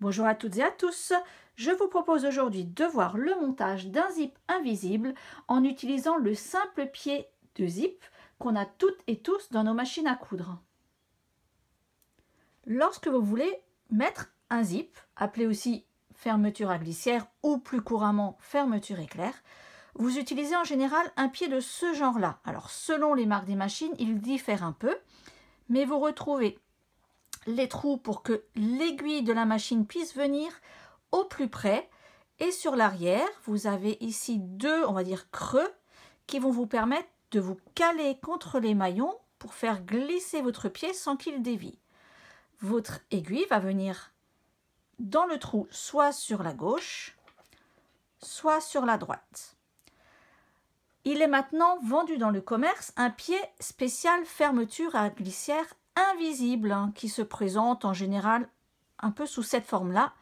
Bonjour à toutes et à tous, je vous propose aujourd'hui de voir le montage d'un zip invisible en utilisant le simple pied de zip qu'on a toutes et tous dans nos machines à coudre. Lorsque vous voulez mettre un zip, appelé aussi fermeture à glissière ou plus couramment fermeture éclair, vous utilisez en général un pied de ce genre-là. Alors selon les marques des machines, il diffère un peu, mais vous retrouvez les trous pour que l'aiguille de la machine puisse venir au plus près. Et sur l'arrière, vous avez ici deux, on va dire, creux qui vont vous permettre de vous caler contre les maillons pour faire glisser votre pied sans qu'il dévie. Votre aiguille va venir dans le trou soit sur la gauche, soit sur la droite. Il est maintenant vendu dans le commerce un pied spécial fermeture à glissière invisible hein, qui se présente en général un peu sous cette forme-là,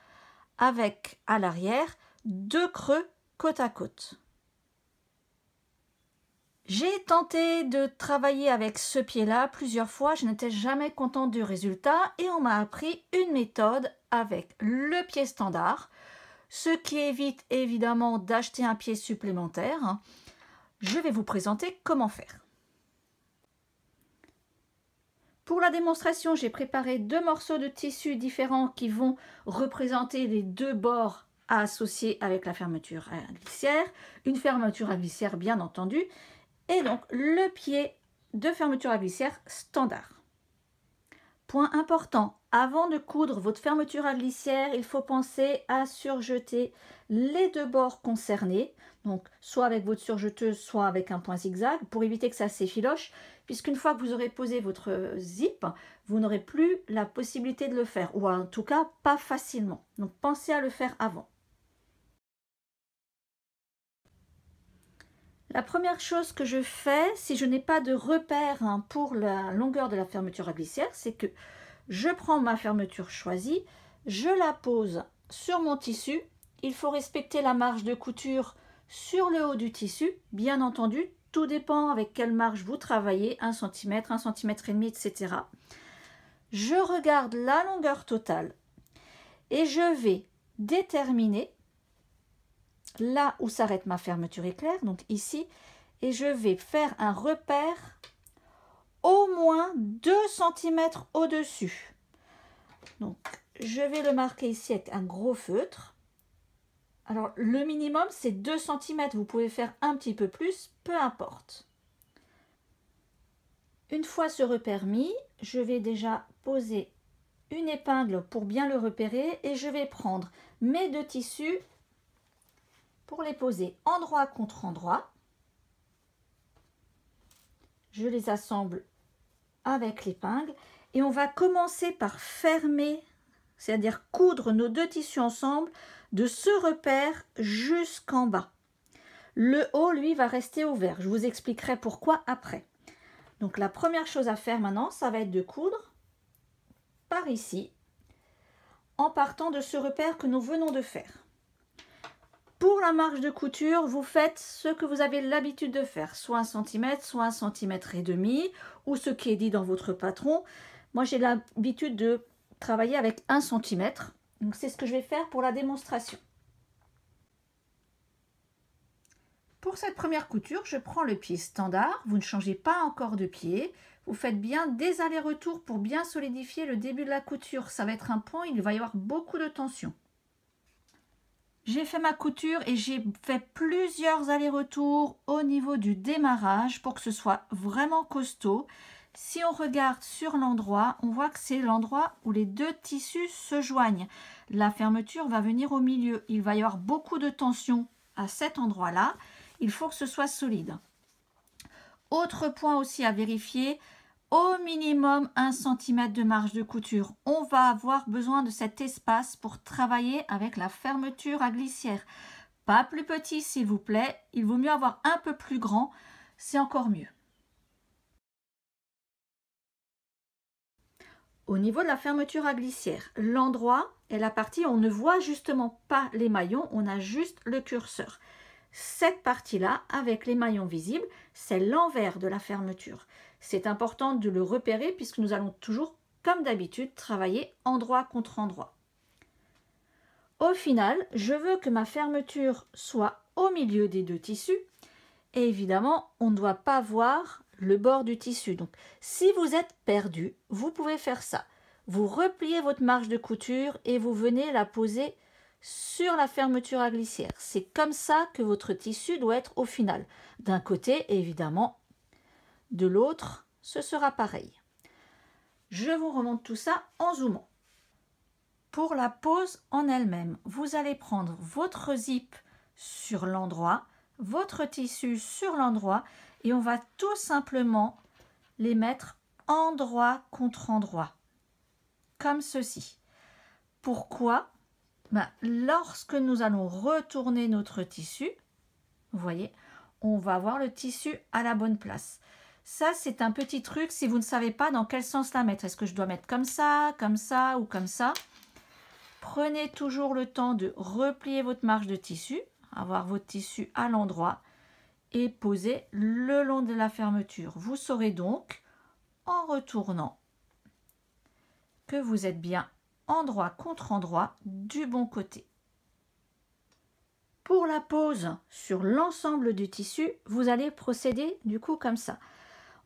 avec à l'arrière deux creux côte à côte. J'ai tenté de travailler avec ce pied-là plusieurs fois, je n'étais jamais contente du résultat et on m'a appris une méthode avec le pied standard, ce qui évite évidemment d'acheter un pied supplémentaire. Je vais vous présenter comment faire. Pour la démonstration, j'ai préparé deux morceaux de tissu différents qui vont représenter les deux bords à associer avec la fermeture à glissière. Une fermeture à glissière, bien entendu. Et donc, le pied de fermeture à glissière standard. Point important, avant de coudre votre fermeture à glissière, il faut penser à surjeter les deux bords concernés, donc soit avec votre surjeteuse, soit avec un point zigzag, pour éviter que ça s'effiloche puisqu'une fois que vous aurez posé votre zip, vous n'aurez plus la possibilité de le faire, ou en tout cas pas facilement. Donc pensez à le faire avant. La première chose que je fais, si je n'ai pas de repère hein, pour la longueur de la fermeture à glissière, c'est que je prends ma fermeture choisie, je la pose sur mon tissu. Il faut respecter la marge de couture sur le haut du tissu, bien entendu, tout dépend avec quelle marge vous travaillez, 1 cm, 1 cm et demi, etc. Je regarde la longueur totale et je vais déterminer là où s'arrête ma fermeture éclair, donc ici, et je vais faire un repère au moins 2 cm au-dessus. Donc, je vais le marquer ici avec un gros feutre. Alors, le minimum, c'est 2 cm. Vous pouvez faire un petit peu plus, peu importe. Une fois ce repère mis, je vais déjà poser une épingle pour bien le repérer et je vais prendre mes deux tissus pour les poser endroit contre endroit. Je les assemble avec l'épingle et on va commencer par fermer c'est-à-dire coudre nos deux tissus ensemble de ce repère jusqu'en bas. Le haut, lui, va rester ouvert. Je vous expliquerai pourquoi après. Donc la première chose à faire maintenant, ça va être de coudre par ici, en partant de ce repère que nous venons de faire. Pour la marge de couture, vous faites ce que vous avez l'habitude de faire, soit un centimètre, soit un centimètre et demi, ou ce qui est dit dans votre patron. Moi, j'ai l'habitude de travailler avec 1 cm. Donc c'est ce que je vais faire pour la démonstration. Pour cette première couture, je prends le pied standard, vous ne changez pas encore de pied, vous faites bien des allers-retours pour bien solidifier le début de la couture, ça va être un point, il va y avoir beaucoup de tension. J'ai fait ma couture et j'ai fait plusieurs allers-retours au niveau du démarrage pour que ce soit vraiment costaud. Si on regarde sur l'endroit, on voit que c'est l'endroit où les deux tissus se joignent. La fermeture va venir au milieu. Il va y avoir beaucoup de tension à cet endroit-là. Il faut que ce soit solide. Autre point aussi à vérifier, au minimum 1 cm de marge de couture. On va avoir besoin de cet espace pour travailler avec la fermeture à glissière. Pas plus petit s'il vous plaît, il vaut mieux avoir un peu plus grand, c'est encore mieux. Au niveau de la fermeture à glissière, l'endroit est la partie où on ne voit justement pas les maillons, on a juste le curseur. Cette partie-là, avec les maillons visibles, c'est l'envers de la fermeture. C'est important de le repérer puisque nous allons toujours, comme d'habitude, travailler endroit contre endroit. Au final, je veux que ma fermeture soit au milieu des deux tissus. Et évidemment, on ne doit pas voir le bord du tissu. Donc, si vous êtes perdu, vous pouvez faire ça. Vous repliez votre marge de couture et vous venez la poser sur la fermeture à glissière. C'est comme ça que votre tissu doit être au final. D'un côté, évidemment, de l'autre, ce sera pareil. Je vous remonte tout ça en zoomant. Pour la pose en elle-même, vous allez prendre votre zip sur l'endroit, votre tissu sur l'endroit et on va tout simplement les mettre endroit contre endroit, comme ceci. Pourquoi ben, Lorsque nous allons retourner notre tissu, vous voyez, on va avoir le tissu à la bonne place. Ça, c'est un petit truc si vous ne savez pas dans quel sens la mettre. Est-ce que je dois mettre comme ça, comme ça ou comme ça Prenez toujours le temps de replier votre marge de tissu, avoir votre tissu à l'endroit poser le long de la fermeture. Vous saurez donc, en retournant, que vous êtes bien endroit contre endroit du bon côté. Pour la pose sur l'ensemble du tissu, vous allez procéder du coup comme ça.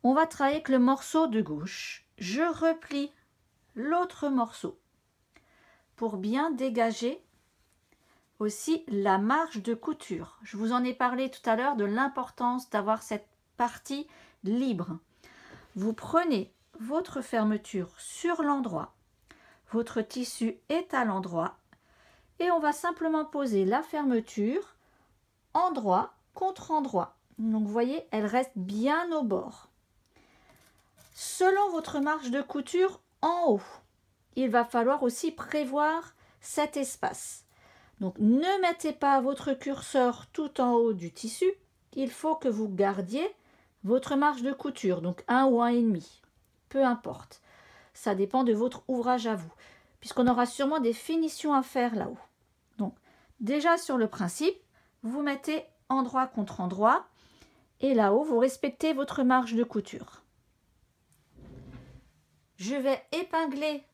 On va travailler avec le morceau de gauche. Je replie l'autre morceau pour bien dégager aussi la marge de couture. Je vous en ai parlé tout à l'heure de l'importance d'avoir cette partie libre. Vous prenez votre fermeture sur l'endroit, votre tissu est à l'endroit et on va simplement poser la fermeture endroit contre endroit. Donc vous voyez, elle reste bien au bord. Selon votre marge de couture en haut, il va falloir aussi prévoir cet espace. Donc ne mettez pas votre curseur tout en haut du tissu, il faut que vous gardiez votre marge de couture, donc 1 ou demi, peu importe. Ça dépend de votre ouvrage à vous, puisqu'on aura sûrement des finitions à faire là-haut. Donc déjà sur le principe, vous mettez endroit contre endroit, et là-haut, vous respectez votre marge de couture. Je vais épingler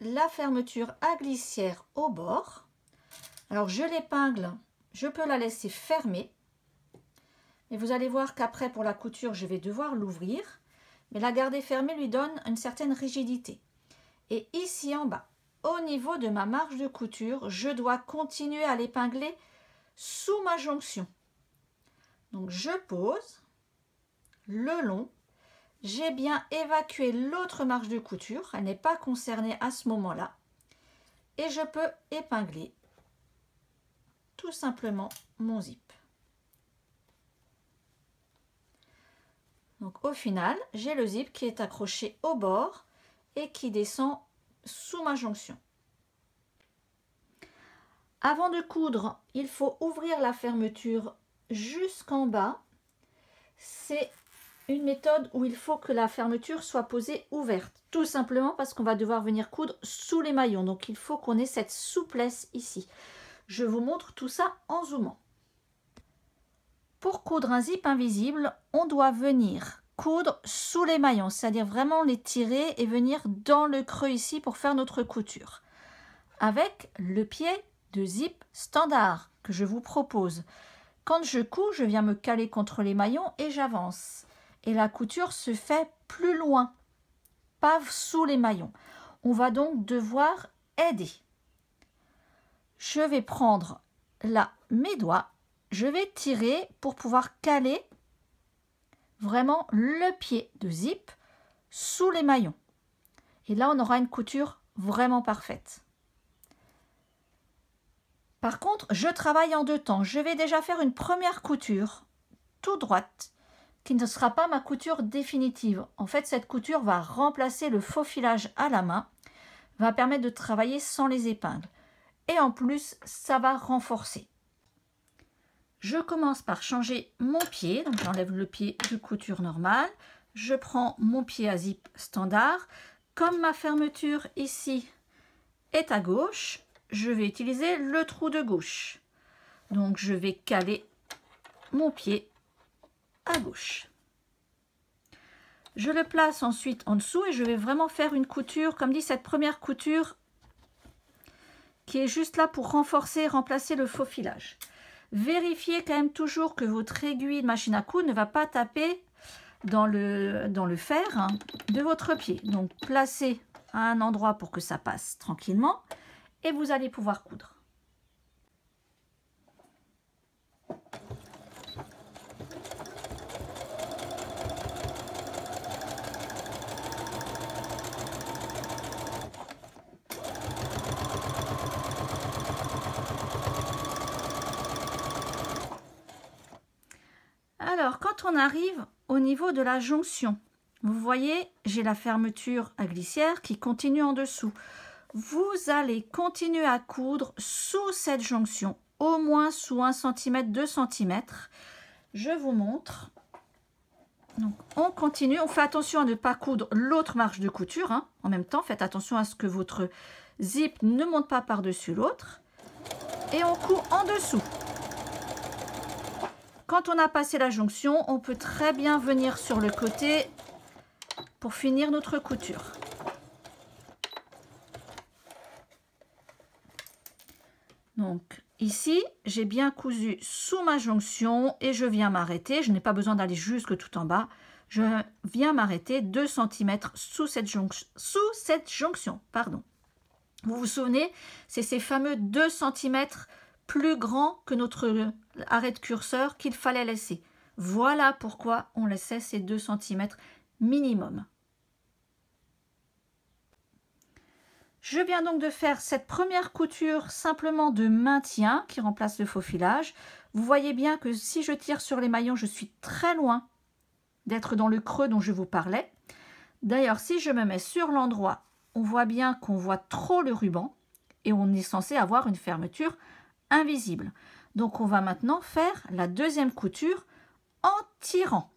la fermeture à glissière au bord. Alors je l'épingle, je peux la laisser fermer. et vous allez voir qu'après pour la couture, je vais devoir l'ouvrir. Mais la garder fermée lui donne une certaine rigidité. Et ici en bas, au niveau de ma marge de couture, je dois continuer à l'épingler sous ma jonction. Donc je pose le long j'ai bien évacué l'autre marge de couture, elle n'est pas concernée à ce moment-là, et je peux épingler tout simplement mon zip. Donc au final, j'ai le zip qui est accroché au bord et qui descend sous ma jonction. Avant de coudre, il faut ouvrir la fermeture jusqu'en bas. C'est une méthode où il faut que la fermeture soit posée ouverte. Tout simplement parce qu'on va devoir venir coudre sous les maillons. Donc il faut qu'on ait cette souplesse ici. Je vous montre tout ça en zoomant. Pour coudre un zip invisible, on doit venir coudre sous les maillons, c'est-à-dire vraiment les tirer et venir dans le creux ici pour faire notre couture. Avec le pied de zip standard que je vous propose. Quand je couds, je viens me caler contre les maillons et j'avance et la couture se fait plus loin, pas sous les maillons. On va donc devoir aider. Je vais prendre là mes doigts, je vais tirer pour pouvoir caler vraiment le pied de zip sous les maillons. Et là, on aura une couture vraiment parfaite. Par contre, je travaille en deux temps. Je vais déjà faire une première couture tout droite qui ne sera pas ma couture définitive. En fait, cette couture va remplacer le faux filage à la main, va permettre de travailler sans les épingles. Et en plus, ça va renforcer. Je commence par changer mon pied, donc j'enlève le pied de couture normale. Je prends mon pied à zip standard. Comme ma fermeture ici est à gauche, je vais utiliser le trou de gauche. Donc je vais caler mon pied à gauche. Je le place ensuite en dessous et je vais vraiment faire une couture, comme dit cette première couture qui est juste là pour renforcer et remplacer le faux filage. Vérifiez quand même toujours que votre aiguille de machine à coudre ne va pas taper dans le, dans le fer hein, de votre pied. Donc placez à un endroit pour que ça passe tranquillement et vous allez pouvoir coudre. Alors, quand on arrive au niveau de la jonction, vous voyez, j'ai la fermeture à glissière qui continue en dessous. Vous allez continuer à coudre sous cette jonction, au moins sous 1 cm, 2 cm. Je vous montre. Donc, on continue. On fait attention à ne pas coudre l'autre marge de couture. Hein. En même temps, faites attention à ce que votre zip ne monte pas par-dessus l'autre. Et on coud en dessous. Quand on a passé la jonction, on peut très bien venir sur le côté pour finir notre couture. Donc ici, j'ai bien cousu sous ma jonction et je viens m'arrêter. Je n'ai pas besoin d'aller jusque tout en bas. Je viens m'arrêter 2 cm sous cette, jonction, Pardon. Vous vous souvenez, c'est ces fameux 2 cm plus grand que notre arrêt de curseur qu'il fallait laisser. Voilà pourquoi on laissait ces 2 cm minimum. Je viens donc de faire cette première couture simplement de maintien qui remplace le faux filage. Vous voyez bien que si je tire sur les maillons, je suis très loin d'être dans le creux dont je vous parlais. D'ailleurs, si je me mets sur l'endroit, on voit bien qu'on voit trop le ruban et on est censé avoir une fermeture invisible. Donc on va maintenant faire la deuxième couture en tirant.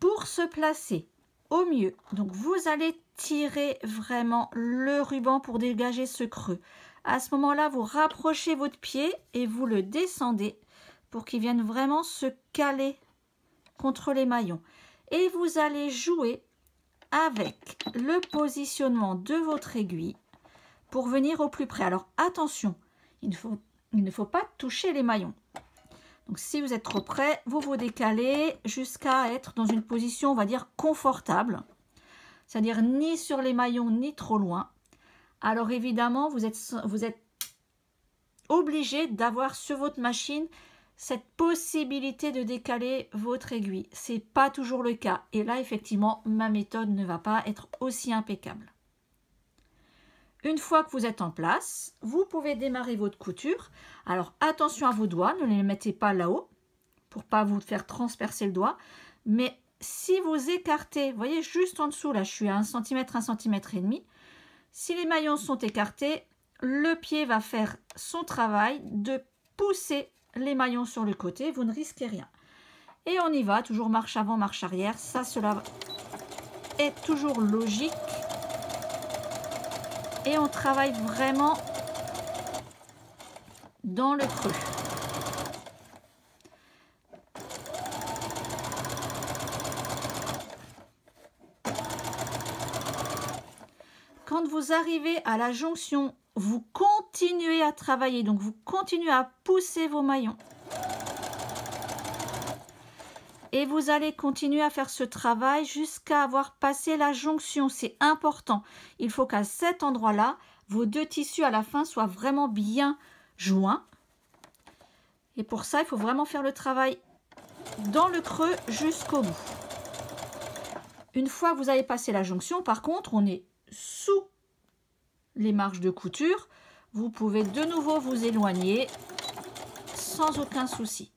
Pour se placer au mieux, donc vous allez tirer vraiment le ruban pour dégager ce creux. À ce moment-là, vous rapprochez votre pied et vous le descendez pour qu'il vienne vraiment se caler contre les maillons. Et vous allez jouer avec le positionnement de votre aiguille pour venir au plus près. Alors attention, il ne faut, il ne faut pas toucher les maillons. Donc si vous êtes trop près, vous vous décalez jusqu'à être dans une position, on va dire, confortable. C'est-à-dire ni sur les maillons, ni trop loin. Alors évidemment, vous êtes, vous êtes obligé d'avoir sur votre machine cette possibilité de décaler votre aiguille. C'est pas toujours le cas. Et là, effectivement, ma méthode ne va pas être aussi impeccable. Une fois que vous êtes en place, vous pouvez démarrer votre couture. Alors attention à vos doigts, ne les mettez pas là-haut pour pas vous faire transpercer le doigt. Mais si vous écartez, voyez juste en dessous, là je suis à 1 cm, 1 cm et demi. Si les maillons sont écartés, le pied va faire son travail de pousser les maillons sur le côté, vous ne risquez rien. Et on y va, toujours marche avant, marche arrière, ça cela est toujours logique. Et on travaille vraiment dans le creux. Quand vous arrivez à la jonction vous continuez à travailler, donc vous continuez à pousser vos maillons. Et vous allez continuer à faire ce travail jusqu'à avoir passé la jonction. C'est important. Il faut qu'à cet endroit-là, vos deux tissus à la fin soient vraiment bien joints. Et pour ça, il faut vraiment faire le travail dans le creux jusqu'au bout. Une fois que vous avez passé la jonction, par contre, on est sous les marges de couture, vous pouvez de nouveau vous éloigner sans aucun souci.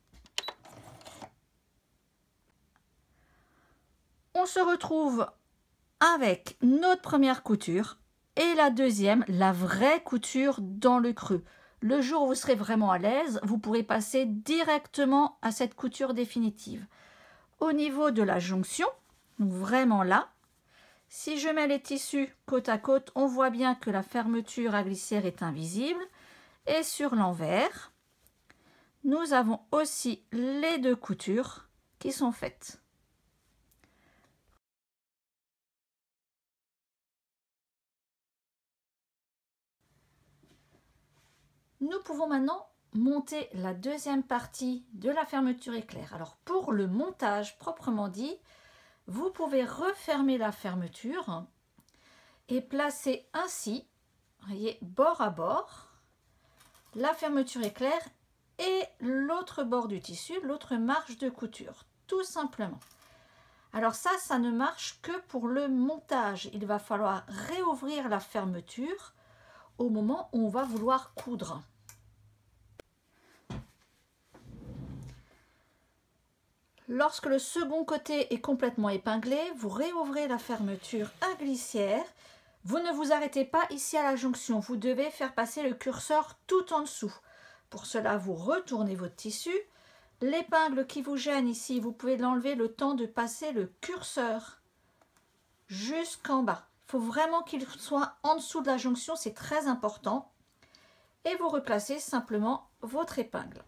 On se retrouve avec notre première couture et la deuxième, la vraie couture dans le creux. Le jour où vous serez vraiment à l'aise, vous pourrez passer directement à cette couture définitive. Au niveau de la jonction, vraiment là, si je mets les tissus côte à côte, on voit bien que la fermeture à glissière est invisible. Et sur l'envers, nous avons aussi les deux coutures qui sont faites. Nous pouvons maintenant monter la deuxième partie de la fermeture éclair. Alors pour le montage proprement dit, vous pouvez refermer la fermeture et placer ainsi, voyez, bord à bord, la fermeture éclair et l'autre bord du tissu, l'autre marge de couture, tout simplement. Alors ça, ça ne marche que pour le montage. Il va falloir réouvrir la fermeture au moment où on va vouloir coudre. Lorsque le second côté est complètement épinglé, vous réouvrez la fermeture à glissière. Vous ne vous arrêtez pas ici à la jonction, vous devez faire passer le curseur tout en dessous. Pour cela, vous retournez votre tissu. L'épingle qui vous gêne ici, vous pouvez l'enlever le temps de passer le curseur jusqu'en bas. Il faut vraiment qu'il soit en dessous de la jonction, c'est très important. Et vous replacez simplement votre épingle.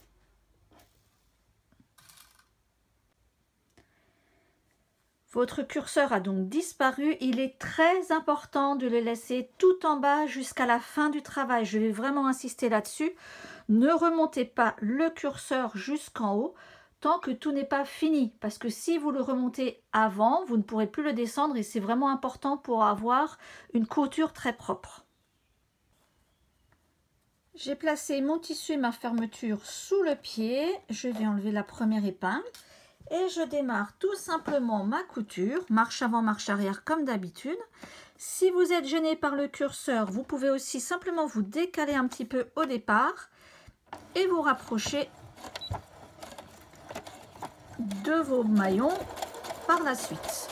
Votre curseur a donc disparu. Il est très important de le laisser tout en bas jusqu'à la fin du travail. Je vais vraiment insister là-dessus. Ne remontez pas le curseur jusqu'en haut tant que tout n'est pas fini. Parce que si vous le remontez avant, vous ne pourrez plus le descendre et c'est vraiment important pour avoir une couture très propre. J'ai placé mon tissu et ma fermeture sous le pied. Je vais enlever la première épingle et je démarre tout simplement ma couture, marche avant, marche arrière comme d'habitude. Si vous êtes gêné par le curseur, vous pouvez aussi simplement vous décaler un petit peu au départ et vous rapprocher de vos maillons par la suite.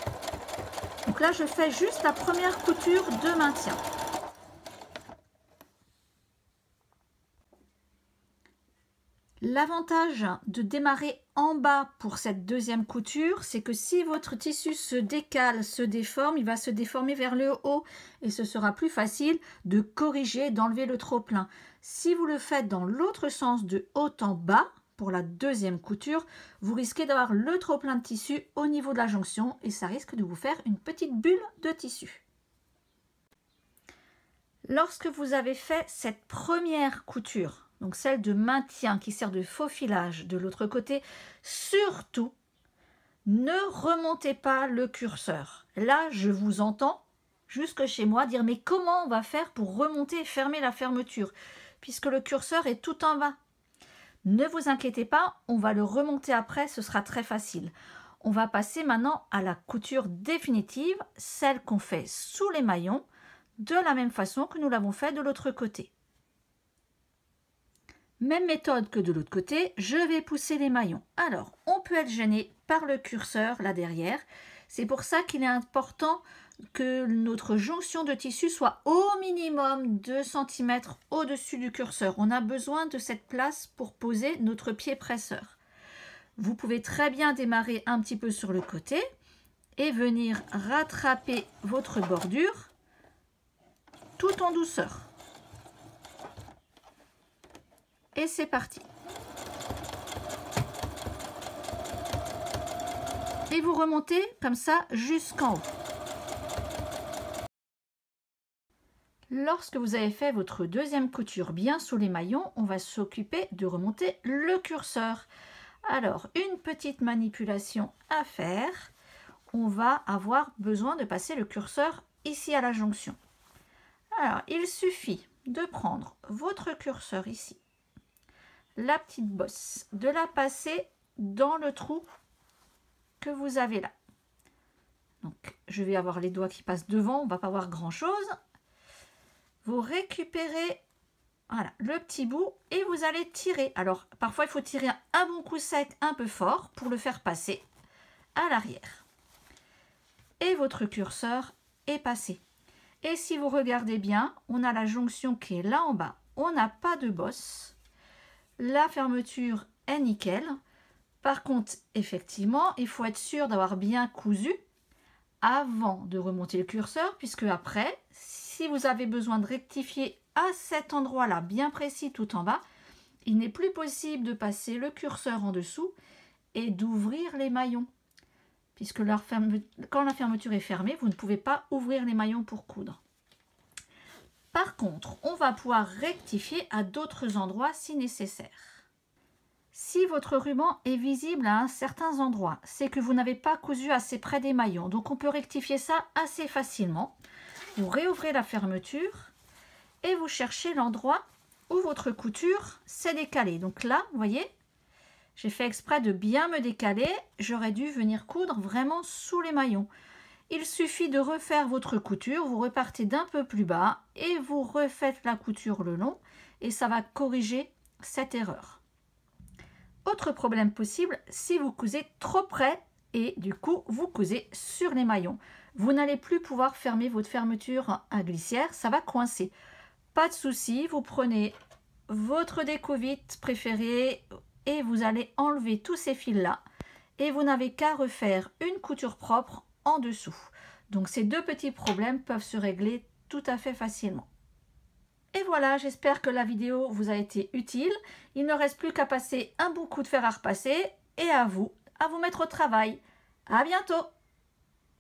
Donc là, je fais juste la première couture de maintien. L'avantage de démarrer en bas pour cette deuxième couture, c'est que si votre tissu se décale, se déforme, il va se déformer vers le haut et ce sera plus facile de corriger, d'enlever le trop-plein. Si vous le faites dans l'autre sens de haut en bas, pour la deuxième couture, vous risquez d'avoir le trop-plein de tissu au niveau de la jonction et ça risque de vous faire une petite bulle de tissu. Lorsque vous avez fait cette première couture, donc celle de maintien qui sert de faux filage de l'autre côté, surtout ne remontez pas le curseur. Là, je vous entends jusque chez moi dire mais comment on va faire pour remonter et fermer la fermeture puisque le curseur est tout en bas. Ne vous inquiétez pas, on va le remonter après, ce sera très facile. On va passer maintenant à la couture définitive, celle qu'on fait sous les maillons, de la même façon que nous l'avons fait de l'autre côté. Même méthode que de l'autre côté, je vais pousser les maillons. Alors, on peut être gêné par le curseur là derrière. C'est pour ça qu'il est important que notre jonction de tissu soit au minimum 2 cm au-dessus du curseur. On a besoin de cette place pour poser notre pied presseur. Vous pouvez très bien démarrer un petit peu sur le côté et venir rattraper votre bordure tout en douceur. Et c'est parti. Et vous remontez comme ça jusqu'en haut. Lorsque vous avez fait votre deuxième couture bien sous les maillons, on va s'occuper de remonter le curseur. Alors, une petite manipulation à faire. On va avoir besoin de passer le curseur ici à la jonction. Alors, il suffit de prendre votre curseur ici la petite bosse, de la passer dans le trou que vous avez là. Donc, je vais avoir les doigts qui passent devant, on ne va pas voir grand-chose. Vous récupérez voilà, le petit bout et vous allez tirer. Alors, parfois, il faut tirer un bon coup sec un peu fort pour le faire passer à l'arrière. Et votre curseur est passé. Et si vous regardez bien, on a la jonction qui est là en bas. On n'a pas de bosse la fermeture est nickel. Par contre, effectivement, il faut être sûr d'avoir bien cousu avant de remonter le curseur, puisque après, si vous avez besoin de rectifier à cet endroit-là, bien précis tout en bas, il n'est plus possible de passer le curseur en dessous et d'ouvrir les maillons. Puisque quand la fermeture est fermée, vous ne pouvez pas ouvrir les maillons pour coudre. Par contre, on va pouvoir rectifier à d'autres endroits si nécessaire. Si votre ruban est visible à certains endroits, c'est que vous n'avez pas cousu assez près des maillons. Donc on peut rectifier ça assez facilement. Vous réouvrez la fermeture et vous cherchez l'endroit où votre couture s'est décalée. Donc là, vous voyez, j'ai fait exprès de bien me décaler. J'aurais dû venir coudre vraiment sous les maillons. Il suffit de refaire votre couture, vous repartez d'un peu plus bas et vous refaites la couture le long et ça va corriger cette erreur. Autre problème possible, si vous cousez trop près et du coup vous cousez sur les maillons. Vous n'allez plus pouvoir fermer votre fermeture à glissière, ça va coincer. Pas de souci, vous prenez votre découvite préférée et vous allez enlever tous ces fils là et vous n'avez qu'à refaire une couture propre en dessous. Donc ces deux petits problèmes peuvent se régler tout à fait facilement. Et voilà, j'espère que la vidéo vous a été utile. Il ne reste plus qu'à passer un bon coup de fer à repasser et à vous, à vous mettre au travail. À bientôt